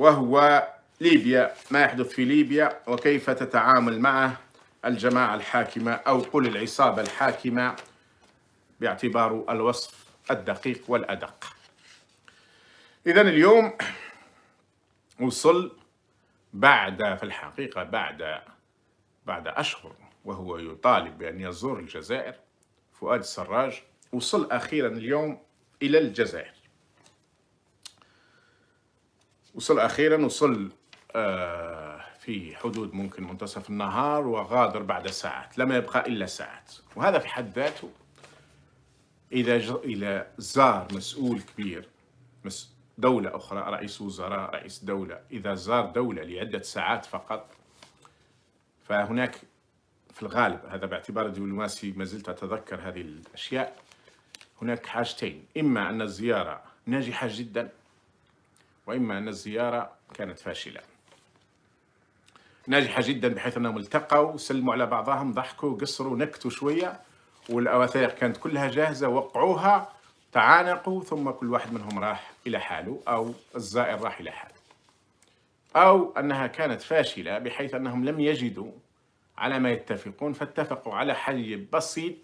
وهو ليبيا ما يحدث في ليبيا وكيف تتعامل معه الجماعة الحاكمة أو قل العصابة الحاكمة باعتباره الوصف الدقيق والأدق إذا اليوم وصل بعد في الحقيقة بعد بعد أشهر وهو يطالب بأن يزور الجزائر فؤاد السراج وصل أخيرا اليوم إلى الجزائر وصل أخيرا وصل آه، في حدود ممكن منتصف النهار وغادر بعد ساعات لم يبقى إلا ساعات وهذا في حد ذاته إذا جر... إذا زار مسؤول كبير دولة أخرى رئيس وزراء رئيس دولة إذا زار دولة لعدة ساعات فقط فهناك في الغالب هذا باعتبار دبلوماسي ما زلت أتذكر هذه الأشياء هناك حاجتين إما أن الزيارة ناجحة جدا وإما أن الزيارة كانت فاشلة ناجحة جدا بحيث أنهم التقوا سلموا على بعضهم ضحكوا قصروا نكتوا شوية والأوثائق كانت كلها جاهزة وقعوها تعانقوا ثم كل واحد منهم راح إلى حاله أو الزائر راح إلى حاله أو أنها كانت فاشلة بحيث أنهم لم يجدوا على ما يتفقون فاتفقوا على حل بسيط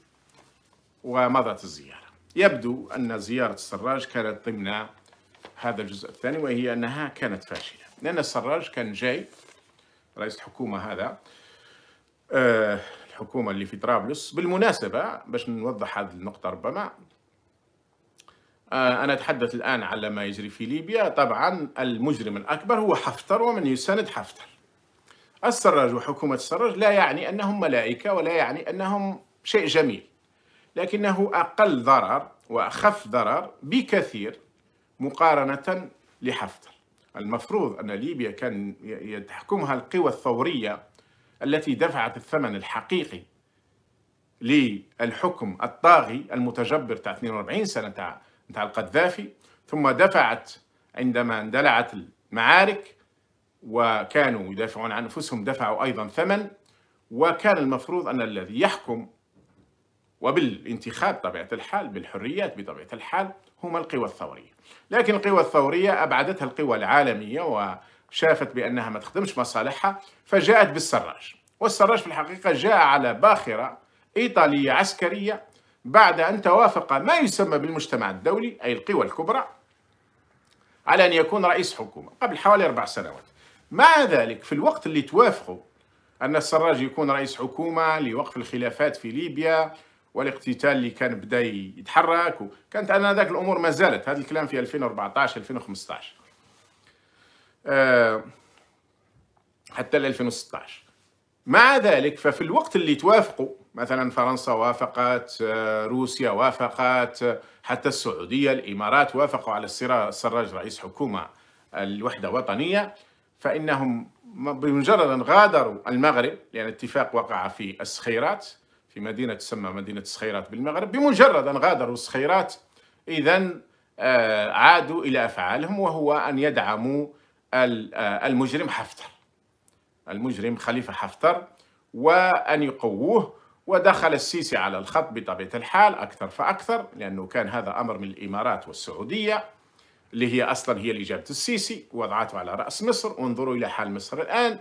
ومضت الزيارة يبدو أن زيارة السراج كانت ضمن هذا الجزء الثاني وهي أنها كانت فاشلة لأن السراج كان جاي رئيس الحكومة هذا آه، الحكومة اللي في طرابلس بالمناسبة باش نوضح هذه النقطة ربما آه، أنا أتحدث الآن على ما يجري في ليبيا طبعا المجرم الأكبر هو حفتر ومن يساند حفتر السراج وحكومة السراج لا يعني أنهم ملائكة ولا يعني أنهم شيء جميل لكنه أقل ضرر وأخف ضرر بكثير مقارنة لحفتر المفروض أن ليبيا كان تحكمها القوى الثورية التي دفعت الثمن الحقيقي للحكم الطاغي المتجبر تاع 42 سنة تاع تاع القذافي ثم دفعت عندما اندلعت المعارك وكانوا يدافعون عن أنفسهم دفعوا أيضا ثمن وكان المفروض أن الذي يحكم وبالانتخاب طبيعة الحال بالحريات بطبيعة الحال هما القوى الثورية لكن القوى الثورية أبعدتها القوى العالمية وشافت بأنها ما تخدمش مصالحها فجاءت بالسراج والسراج في الحقيقة جاء على باخرة إيطالية عسكرية بعد أن توافق ما يسمى بالمجتمع الدولي أي القوى الكبرى على أن يكون رئيس حكومة قبل حوالي أربع سنوات مع ذلك في الوقت اللي توافقوا أن السراج يكون رئيس حكومة لوقف الخلافات في ليبيا والاقتتال اللي كان بدا يتحرك كانت ذاك الامور ما زالت هذا الكلام في 2014 2015 أه حتى 2016 مع ذلك ففي الوقت اللي توافقوا مثلا فرنسا وافقت آه، روسيا وافقت حتى السعودية الإمارات وافقوا على السراج رئيس حكومة الوحدة وطنية فإنهم بمجرد أن غادروا المغرب لأن الاتفاق وقع في السخيرات في مدينة تسمى مدينة الصخيرات بالمغرب بمجرد أن غادروا الصخيرات إذا آه، عادوا إلى أفعالهم وهو أن يدعموا آه، المجرم حفتر المجرم خليفة حفتر وأن يقووه ودخل السيسي على الخط بطبيعة الحال أكثر فأكثر لأنه كان هذا أمر من الإمارات والسعودية اللي هي أصلا هي اللي جابت السيسي وضعته على رأس مصر وانظروا إلى حال مصر الآن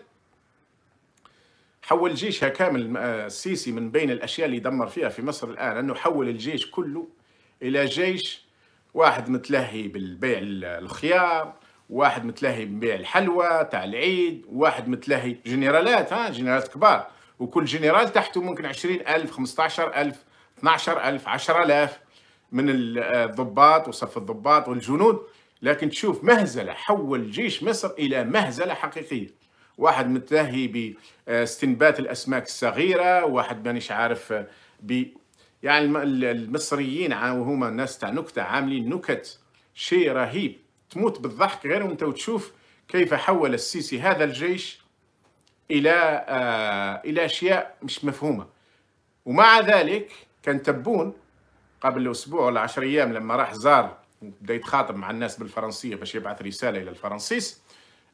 حول جيشها كامل آه، السيسي من بين الاشياء اللي دمر فيها في مصر الان انه حول الجيش كله الى جيش واحد متلهي بالبيع الخيار واحد متلهي ببيع الحلوى تاع العيد واحد متلهي جنرالات ها جنرالات كبار وكل جنرال تحته ممكن ألف ألف 20000 ألف 12000 ألاف من آه، الضباط وصف الضباط والجنود لكن تشوف مهزله حول جيش مصر الى مهزله حقيقيه واحد متلهي باستنبات آه، الاسماك الصغيره واحد مانيش عارف آه، ب يعني المصريين وهما الناس تاع نكته عاملين نكت شيء رهيب تموت بالضحك غير وانت وتشوف كيف حول السيسي هذا الجيش الى آه الى اشياء مش مفهومه ومع ذلك كان تبون قبل اسبوع ولا 10 ايام لما راح زار بدا يتخاطب مع الناس بالفرنسيه باش يبعث رساله الى الفرنسيس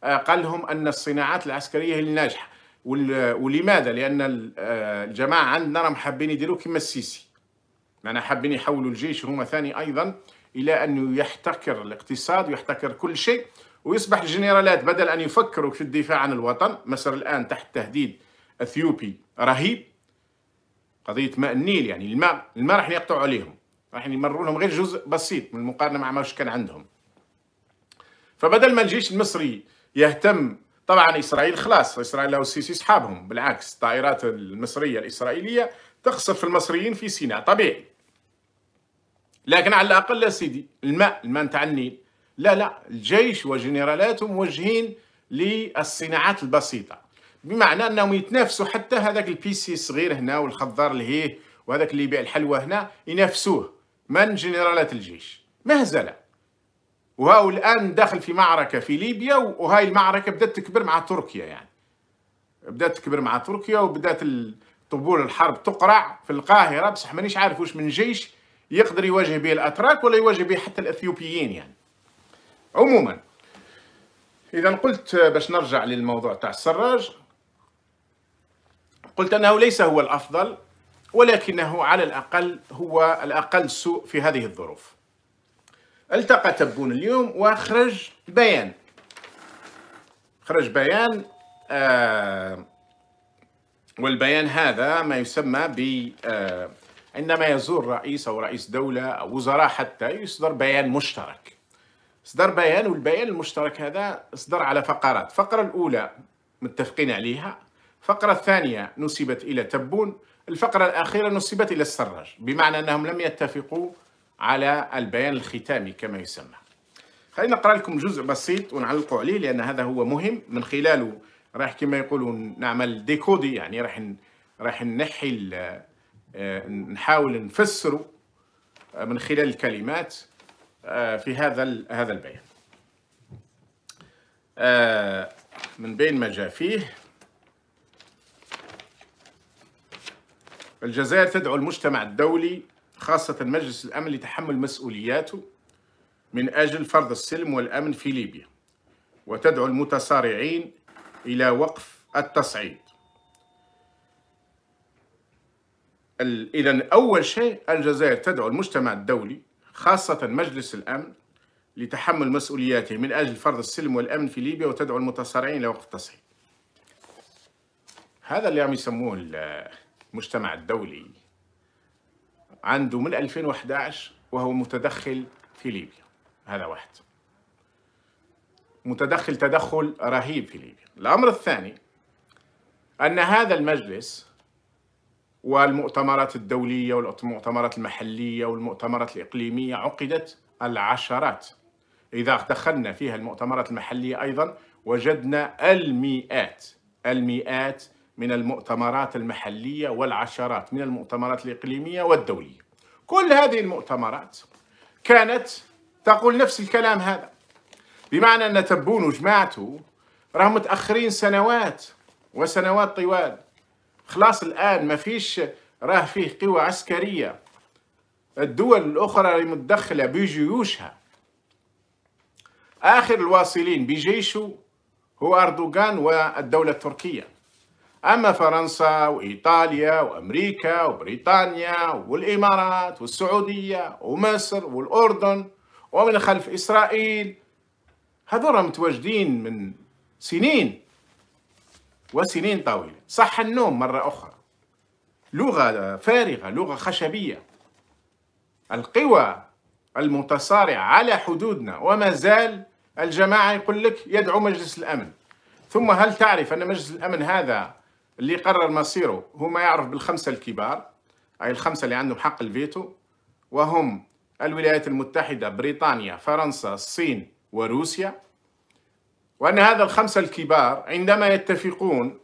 قال لهم أن الصناعات العسكرية هي الناجحة ولماذا؟ لأن آه، الجماعة عندنا راهم حابين يديروا كما السيسي معنا حابين يحولوا الجيش هما ثاني أيضا إلى أنه يحتكر الاقتصاد ويحتكر كل شيء ويصبح الجنرالات بدل أن يفكروا في الدفاع عن الوطن مصر الآن تحت تهديد أثيوبي رهيب قضية ماء النيل يعني الماء الماء راح يقطعوا عليهم راح يمروا لهم غير جزء بسيط من المقارنة مع ما كان عندهم فبدل ما الجيش المصري يهتم طبعا اسرائيل خلاص اسرائيل والسيسي اصحابهم بالعكس الطائرات المصريه الاسرائيليه تقصف المصريين في سيناء طبيعي لكن على الاقل يا سيدي الماء الماء نتاع النيل لا لا الجيش وجنرالاته موجهين للصناعات البسيطه بمعنى انهم يتنافسوا حتى هذاك البيسي الصغير هنا والخضار اللي وهذاك اللي يبيع الحلوى هنا ينافسوه من جنرالات الجيش مهزله وهو الآن داخل في معركة في ليبيا وهاي المعركة بدأت تكبر مع تركيا يعني بدأت تكبر مع تركيا وبدأت طبول الحرب تقرع في القاهرة بصح مانيش عارف واش من جيش يقدر يواجه به الأتراك ولا يواجه به حتى الأثيوبيين يعني عموما إذا قلت باش نرجع للموضوع تاع السراج قلت أنه ليس هو الأفضل ولكنه على الأقل هو الأقل سوء في هذه الظروف التقى تبون اليوم وخرج بيان خرج بيان آه والبيان هذا ما يسمى ب آه عندما يزور رئيس أو رئيس دولة أو وزراء حتى يصدر بيان مشترك صدر بيان والبيان المشترك هذا اصدر على فقرات الفقرة الأولى متفقين عليها الفقرة الثانية نسبت إلى تبون الفقرة الأخيرة نسبت إلى السراج بمعنى أنهم لم يتفقوا على البيان الختامي كما يسمى خلينا نقرا لكم جزء بسيط ونعلقوا عليه لان هذا هو مهم من خلاله راح كما يقولوا نعمل ديكودي يعني راح راح نحي آه، نحاول نفسره آه، من خلال الكلمات آه، في هذا هذا البيان من بين ما جاء فيه الجزائر تدعو المجتمع الدولي خاصة مجلس الأمن لتحمل مسؤولياته من أجل فرض السلم والأمن في ليبيا وتدعو المتصارعين إلى وقف التصعيد إذا أول شيء الجزائر تدعو المجتمع الدولي خاصة مجلس الأمن لتحمل مسؤولياته من أجل فرض السلم والأمن في ليبيا وتدعو المتصارعين إلى وقف التصعيد هذا اللي عم يسموه المجتمع الدولي عنده من 2011 وهو متدخل في ليبيا هذا واحد متدخل تدخل رهيب في ليبيا الأمر الثاني أن هذا المجلس والمؤتمرات الدولية والمؤتمرات المحلية والمؤتمرات الإقليمية عقدت العشرات إذا دخلنا فيها المؤتمرات المحلية أيضا وجدنا المئات المئات من المؤتمرات المحلية والعشرات من المؤتمرات الإقليمية والدولية كل هذه المؤتمرات كانت تقول نفس الكلام هذا بمعنى أن تبون وجماعته راهم متأخرين سنوات وسنوات طوال خلاص الآن ما فيش راه فيه قوى عسكرية الدول الأخرى المتدخلة بجيوشها آخر الواصلين بجيشه هو أردوغان والدولة التركية أما فرنسا وإيطاليا وأمريكا وبريطانيا والإمارات والسعودية ومصر والأردن ومن خلف إسرائيل هذول متواجدين من سنين وسنين طويلة صح النوم مرة أخرى لغة فارغة لغة خشبية القوى المتصارعة على حدودنا وما زال الجماعة يقول لك يدعو مجلس الأمن ثم هل تعرف أن مجلس الأمن هذا اللي قرر مصيره هو ما يعرف بالخمسة الكبار أي الخمسة اللي عندهم حق الفيتو وهم الولايات المتحدة بريطانيا فرنسا الصين وروسيا وأن هذا الخمسة الكبار عندما يتفقون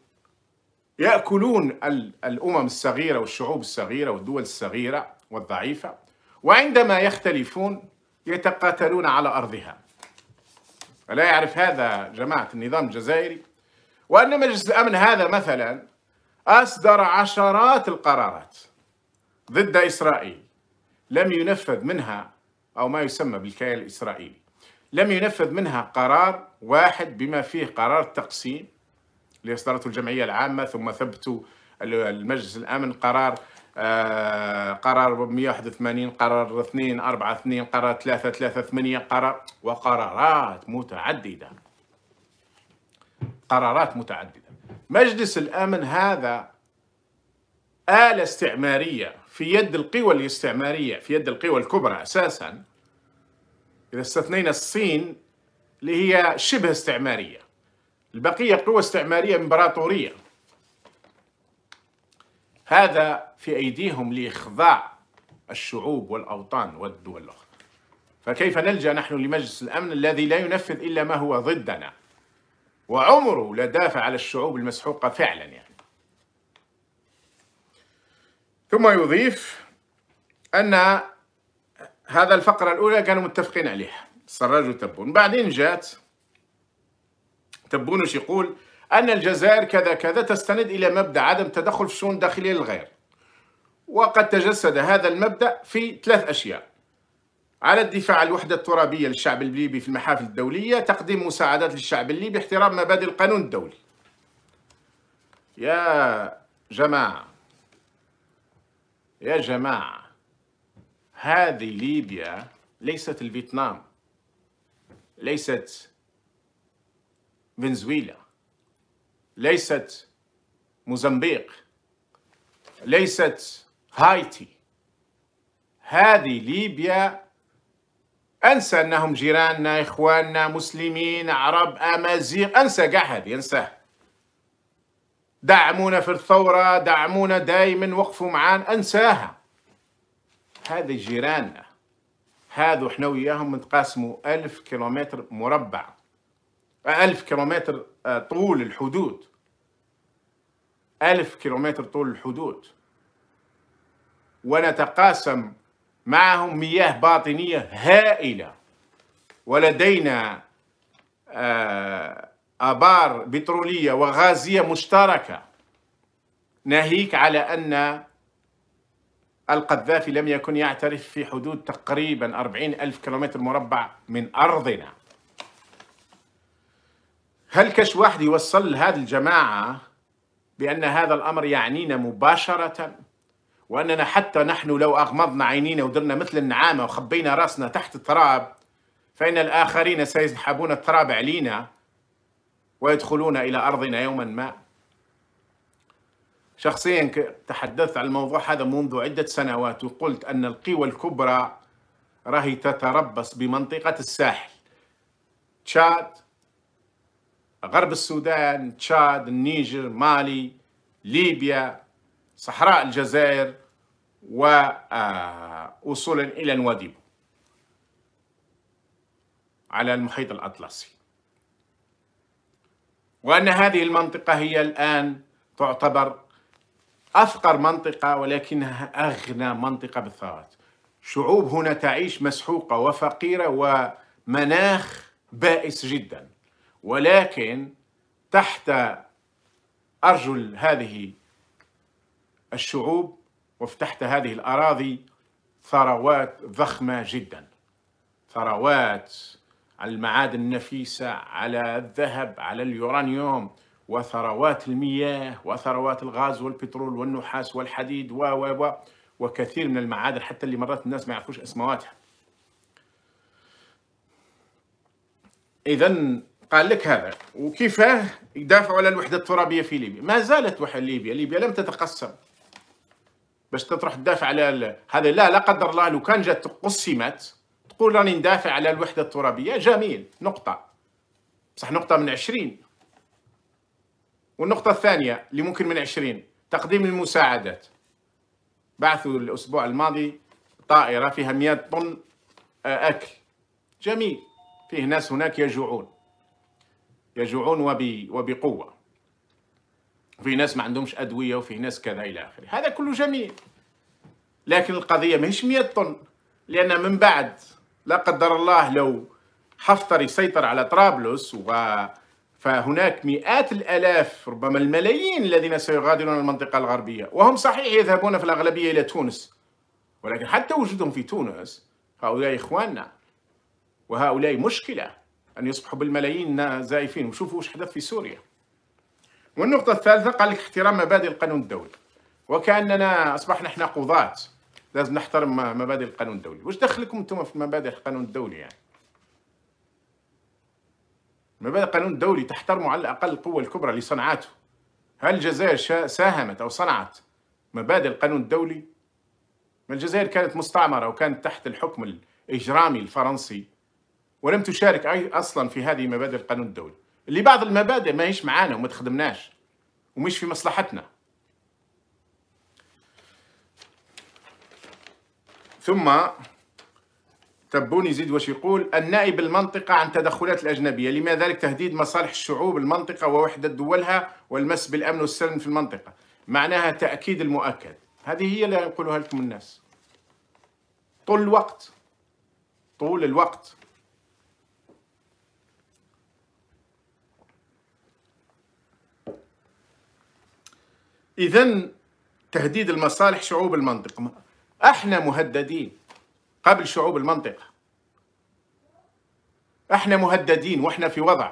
يأكلون الأمم الصغيرة والشعوب الصغيرة والدول الصغيرة والضعيفة وعندما يختلفون يتقاتلون على أرضها ألا يعرف هذا جماعة النظام الجزائري وأن مجلس الأمن هذا مثلا أصدر عشرات القرارات ضد إسرائيل لم ينفذ منها أو ما يسمى بالكيان الإسرائيلي لم ينفذ منها قرار واحد بما فيه قرار التقسيم اللي اصدرته الجمعيه العامه ثم ثبتوا المجلس الامن قرار آه قرار 181 قرار 242 قرار 338 قرار وقرارات متعدده قرارات متعددة مجلس الأمن هذا آلة استعمارية في يد القوى الاستعمارية في يد القوى الكبرى أساسا إذا استثنينا الصين اللي هي شبه استعمارية البقية قوى استعمارية إمبراطورية هذا في أيديهم لإخضاع الشعوب والأوطان والدول الأخرى فكيف نلجأ نحن لمجلس الأمن الذي لا ينفذ إلا ما هو ضدنا وعمره لا دافع على الشعوب المسحوقة فعلا يعني ثم يضيف أن هذا الفقرة الأولى كانوا متفقين عليها السراج وتبون بعدين جات تبون يقول أن الجزائر كذا كذا تستند إلى مبدأ عدم تدخل في الشؤون الداخلية للغير وقد تجسد هذا المبدأ في ثلاث أشياء على الدفاع عن الوحدة الترابية للشعب الليبي في المحافل الدولية تقديم مساعدات للشعب الليبي احترام مبادئ القانون الدولي يا جماعة يا جماعة هذه ليبيا ليست الفيتنام ليست فنزويلا ليست موزمبيق ليست هايتي هذه ليبيا انسى انهم جيراننا اخواننا مسلمين عرب امازيغ انسى هذه ينساه دعمونا في الثوره دعمونا دائما وقفوا معانا انساها هذه جيراننا هذو احنا وياهم نتقاسموا ألف كيلومتر مربع ألف كيلومتر آه، طول الحدود ألف كيلومتر طول الحدود ونتقاسم معهم مياه باطنية هائلة ولدينا آه، آبار بترولية وغازية مشتركة ناهيك على أن القذافي لم يكن يعترف في حدود تقريبا 40 ألف كيلومتر مربع من أرضنا هل كش واحد يوصل لهذه الجماعة بأن هذا الأمر يعنينا مباشرة وأننا حتى نحن لو أغمضنا عينينا ودرنا مثل النعامة وخبينا راسنا تحت التراب فإن الآخرين سيسحبون التراب علينا ويدخلون إلى أرضنا يوما ما شخصيا تحدثت عن الموضوع هذا منذ عدة سنوات وقلت أن القوى الكبرى راهي تتربص بمنطقة الساحل تشاد غرب السودان تشاد النيجر مالي ليبيا صحراء الجزائر ووصولا آه، إلى نواديبو على المحيط الأطلسي وأن هذه المنطقة هي الآن تعتبر أفقر منطقة ولكنها أغنى منطقة بالثروات شعوب هنا تعيش مسحوقة وفقيرة ومناخ بائس جدا ولكن تحت أرجل هذه الشعوب وافتحت هذه الأراضي ثروات ضخمة جدا ثروات على المعادن النفيسة على الذهب على اليورانيوم وثروات المياه وثروات الغاز والبترول والنحاس والحديد و و و وكثير من المعادن حتى اللي مرات الناس ما يعرفوش اسماواتها اذا قال لك هذا وكيفاه يدافعوا على الوحده الترابيه في ليبيا ما زالت وحده ليبيا ليبيا لم تتقسم باش تروح تدافع على هذا لا لا قدر الله لو كان جات قسمت تقول راني ندافع على الوحده الترابيه جميل نقطه بصح نقطه من عشرين والنقطه الثانيه اللي ممكن من عشرين تقديم المساعدات بعثوا الاسبوع الماضي طائره فيها 100 طن آه، اكل جميل فيه ناس هناك يجوعون يجوعون وب... وبقوه وفي ناس ما عندهمش ادويه وفي ناس كذا الى اخره هذا كله جميل لكن القضيه ماهيش 100 طن لان من بعد لا قدر الله لو حفتر يسيطر على طرابلس و فهناك مئات الالاف ربما الملايين الذين سيغادرون المنطقه الغربيه وهم صحيح يذهبون في الاغلبيه الى تونس ولكن حتى وجودهم في تونس هؤلاء اخواننا وهؤلاء مشكله ان يصبحوا بالملايين زائفين وشوفوا وش حدث في سوريا والنقطة الثالثة قال لك احترام مبادئ القانون الدولي وكأننا أصبحنا احنا قضاة لازم نحترم مبادئ القانون الدولي واش دخلكم انتم في مبادئ القانون الدولي يعني مبادئ القانون الدولي تحترموا على الأقل القوة الكبرى اللي صنعته هل الجزائر ساهمت أو صنعت مبادئ القانون الدولي ما الجزائر كانت مستعمرة وكانت تحت الحكم الإجرامي الفرنسي ولم تشارك أصلا في هذه مبادئ القانون الدولي اللي بعض المبادئ ماهيش معانا وما تخدمناش ومش في مصلحتنا ثم تبوني يزيد واش يقول النائب المنطقة عن تدخلات الأجنبية لما ذلك تهديد مصالح الشعوب المنطقة ووحدة دولها والمس بالأمن والسلم في المنطقة معناها تأكيد المؤكد هذه هي اللي يقولها لكم الناس طول الوقت طول الوقت اذا تهديد المصالح شعوب المنطقه احنا مهددين قبل شعوب المنطقه احنا مهددين واحنا في وضع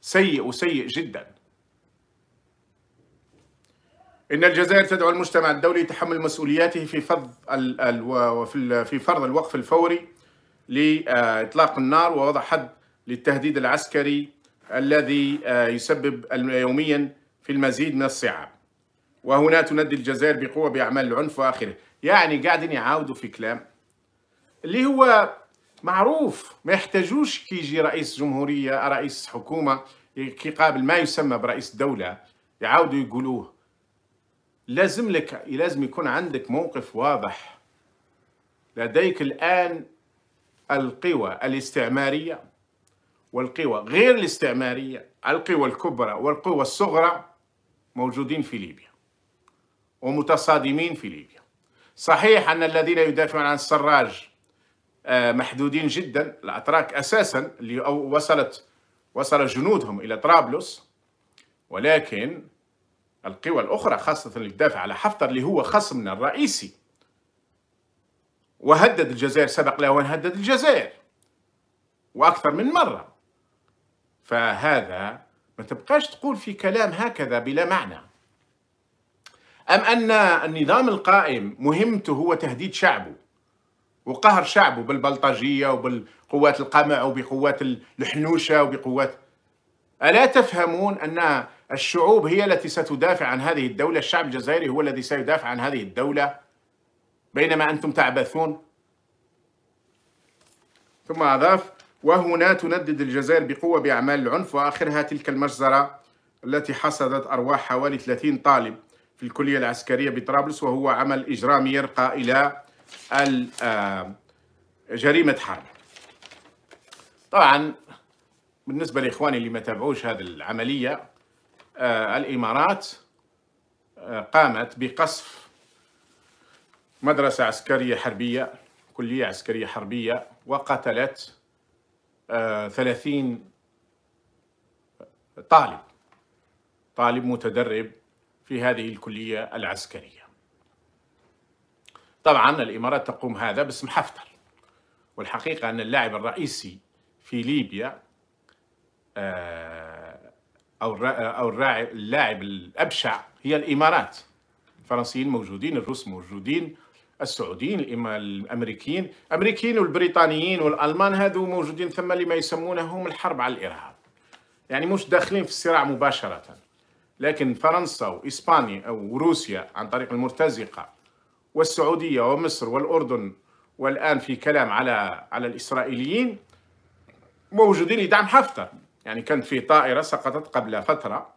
سيء وسيء جدا ان الجزائر تدعو المجتمع الدولي تحمل مسؤولياته في فض ال ال في فرض الوقف الفوري لاطلاق النار ووضع حد للتهديد العسكري الذي آه، يسبب يوميا في المزيد من الصعاب وهنا تندي الجزائر بقوة بأعمال العنف وآخره يعني قاعدين يعاودوا في كلام اللي هو معروف ما يحتاجوش كي يجي رئيس جمهورية رئيس حكومة كي قابل ما يسمى برئيس دولة يعاودوا يقولوه لازم لك لازم يكون عندك موقف واضح لديك الآن القوى الاستعمارية والقوى غير الاستعمارية القوى الكبرى والقوى الصغرى موجودين في ليبيا ومتصادمين في ليبيا صحيح أن الذين يدافعون عن السراج آه، محدودين جدا الأتراك أساسا اللي وصلت وصل جنودهم إلى طرابلس ولكن القوى الأخرى خاصة اللي تدافع على حفتر اللي هو خصمنا الرئيسي وهدد الجزائر سبق له أن هدد الجزائر وأكثر من مرة فهذا ما تبقاش تقول في كلام هكذا بلا معنى أم أن النظام القائم مهمته هو تهديد شعبه وقهر شعبه بالبلطجية وبالقوات القمع وبقوات الحنوشة وبقوات ألا تفهمون أن الشعوب هي التي ستدافع عن هذه الدولة الشعب الجزائري هو الذي سيدافع عن هذه الدولة بينما أنتم تعبثون ثم أضاف وهنا تندد الجزائر بقوة بأعمال العنف وآخرها تلك المجزرة التي حصدت أرواح حوالي 30 طالب في الكلية العسكرية بطرابلس وهو عمل إجرامي يرقى إلى آه، جريمة حرب طبعا بالنسبة لإخواني اللي ما تابعوش هذه العملية آه، الإمارات آه، قامت بقصف مدرسة عسكرية حربية كلية عسكرية حربية وقتلت ثلاثين طالب طالب متدرب في هذه الكلية العسكرية طبعا الإمارات تقوم هذا باسم حفتر والحقيقة أن اللاعب الرئيسي في ليبيا آه، أو أو اللاعب الأبشع هي الإمارات الفرنسيين موجودين الروس موجودين السعوديين الامريكيين الامريكيين والبريطانيين والالمان هذو موجودين ثم لما يسمونهم الحرب على الارهاب يعني مش داخلين في الصراع مباشره لكن فرنسا وإسبانيا أو روسيا عن طريق المرتزقة والسعودية ومصر والأردن والآن في كلام على على الإسرائيليين موجودين لدعم حفتر يعني كانت في طائرة سقطت قبل فترة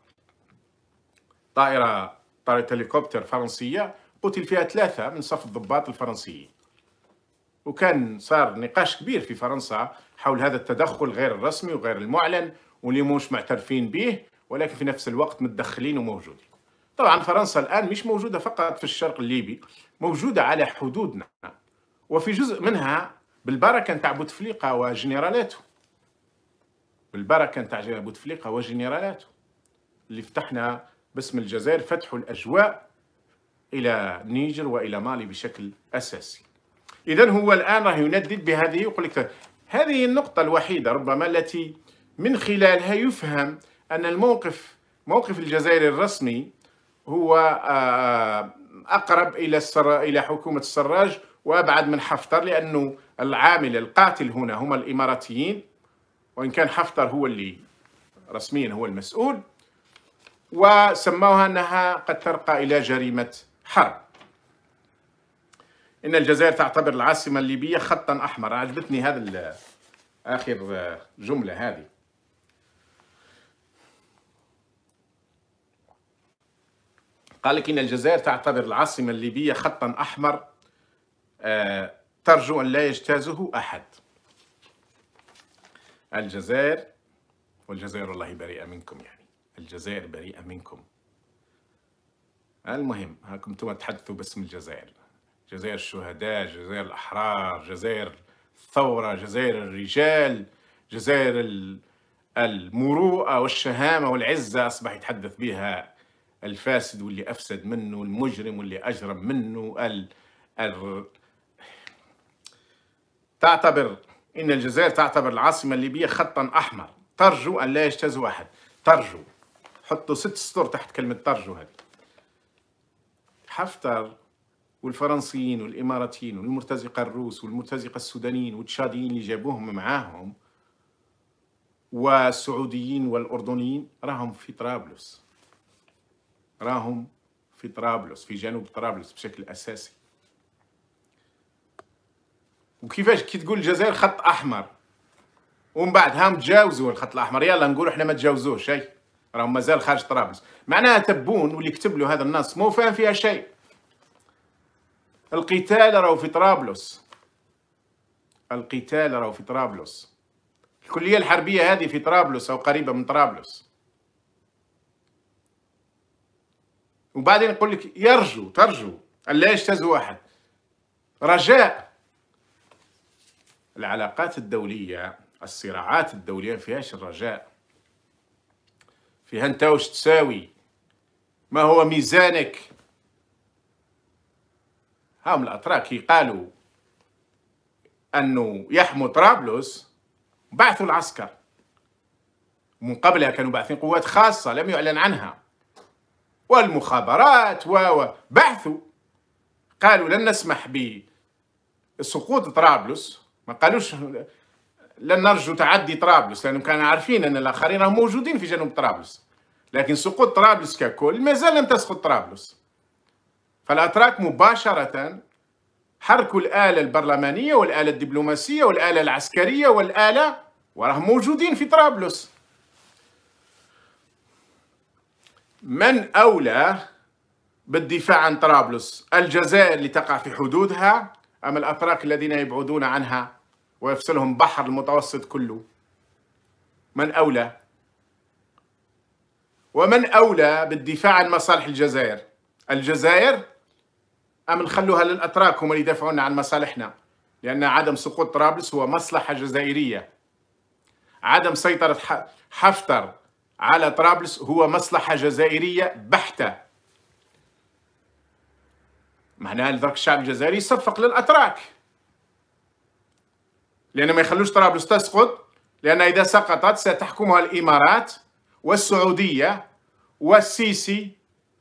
طائرة طائرة هليكوبتر فرنسية قتل فيها ثلاثة من صف الضباط الفرنسيين وكان صار نقاش كبير في فرنسا حول هذا التدخل غير الرسمي وغير المعلن واللي مش معترفين به ولكن في نفس الوقت متدخلين وموجودين طبعا فرنسا الآن مش موجودة فقط في الشرق الليبي موجودة على حدودنا وفي جزء منها بالبركة نتاع بوتفليقة وجنرالاته بالبركة نتاع بوتفليقة وجنرالاته اللي فتحنا باسم الجزائر فتحوا الأجواء إلى النيجر وإلى مالي بشكل أساسي إذا هو الآن راه يندد بهذه يقول لك هذه النقطة الوحيدة ربما التي من خلالها يفهم أن الموقف موقف الجزائر الرسمي هو آه، أقرب إلى إلى حكومة السراج وأبعد من حفتر لأنه العامل القاتل هنا هم الإماراتيين وإن كان حفتر هو اللي رسميا هو المسؤول وسموها أنها قد ترقى إلى جريمة حرب إن الجزائر تعتبر العاصمة الليبية خطا أحمر عجبتني هذا آخر آه، جملة هذه قال لك إن الجزائر تعتبر العاصمة الليبية خطا أحمر آه، ترجو أن لا يجتازه أحد الجزائر والجزائر والله بريئة منكم يعني الجزائر بريئة منكم المهم هاكم توا تحدثوا باسم الجزائر جزائر الشهداء جزائر الأحرار جزائر الثورة جزائر الرجال جزائر المروءة والشهامة والعزة أصبح يتحدث بها الفاسد واللي افسد منه المجرم واللي اجرم منه ال... ال... تعتبر ان الجزائر تعتبر العاصمه الليبيه خطا احمر ترجو ان لا يجتاز واحد ترجو حطوا ست سطور تحت كلمه ترجو هذه حفتر والفرنسيين والاماراتيين والمرتزقه الروس والمرتزقه السودانيين والتشاديين اللي جابوهم معاهم والسعوديين والاردنيين راهم في طرابلس راهم في طرابلس في جنوب طرابلس بشكل اساسي وكيفاش كي تقول الجزائر خط احمر ومن بعد هام تجاوزوا الخط الاحمر يلا نقولوا احنا ما تجاوزوه شيء راهم مازال خارج طرابلس معناها تبون واللي كتب له هذا النص مو فاهم فيها شيء القتال راهو في طرابلس القتال راهو في طرابلس الكليه الحربيه هذه في طرابلس او قريبه من طرابلس وبعدين يقول لك يرجو ترجو ألا يجتاز واحد رجاء العلاقات الدولية الصراعات الدولية فيهاش الرجاء فيها انت واش تساوي ما هو ميزانك هم الأتراك قالوا أنه يحموا طرابلس بعثوا العسكر من قبلها كانوا باعثين قوات خاصة لم يعلن عنها والمخابرات وبعثوا قالوا لن نسمح بسقوط طرابلس ما قالوش لن نرجو تعدي طرابلس لأنهم كانوا عارفين أن الآخرين موجودين في جنوب طرابلس لكن سقوط طرابلس ككل ما زال لم تسقط طرابلس فالأتراك مباشرة حركوا الآلة البرلمانية والآلة الدبلوماسية والآلة العسكرية والآلة وراهم موجودين في طرابلس من أولى بالدفاع عن طرابلس الجزائر اللي تقع في حدودها أم الأتراك الذين يبعدون عنها ويفصلهم بحر المتوسط كله من أولى ومن أولى بالدفاع عن مصالح الجزائر الجزائر أم نخلوها للأتراك هم اللي يدافعون عن مصالحنا لأن عدم سقوط طرابلس هو مصلحة جزائرية عدم سيطرة حفتر على طرابلس هو مصلحة جزائرية بحتة معناها لذلك الشعب الجزائري يصفق للأتراك لأن ما يخلوش طرابلس تسقط لأن إذا سقطت ستحكمها الإمارات والسعودية والسيسي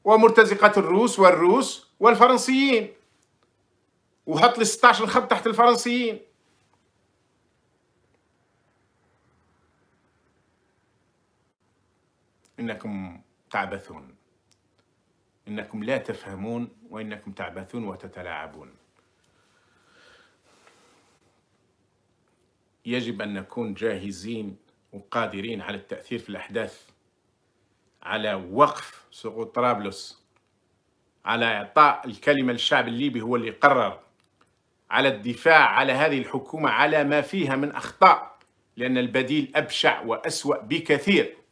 ومرتزقة الروس والروس والفرنسيين وحط لي 16 خط تحت الفرنسيين إنكم تعبثون إنكم لا تفهمون وإنكم تعبثون وتتلاعبون يجب أن نكون جاهزين وقادرين على التأثير في الأحداث على وقف سقوط طرابلس على إعطاء الكلمة للشعب الليبي هو اللي قرر على الدفاع على هذه الحكومة على ما فيها من أخطاء لأن البديل أبشع وأسوأ بكثير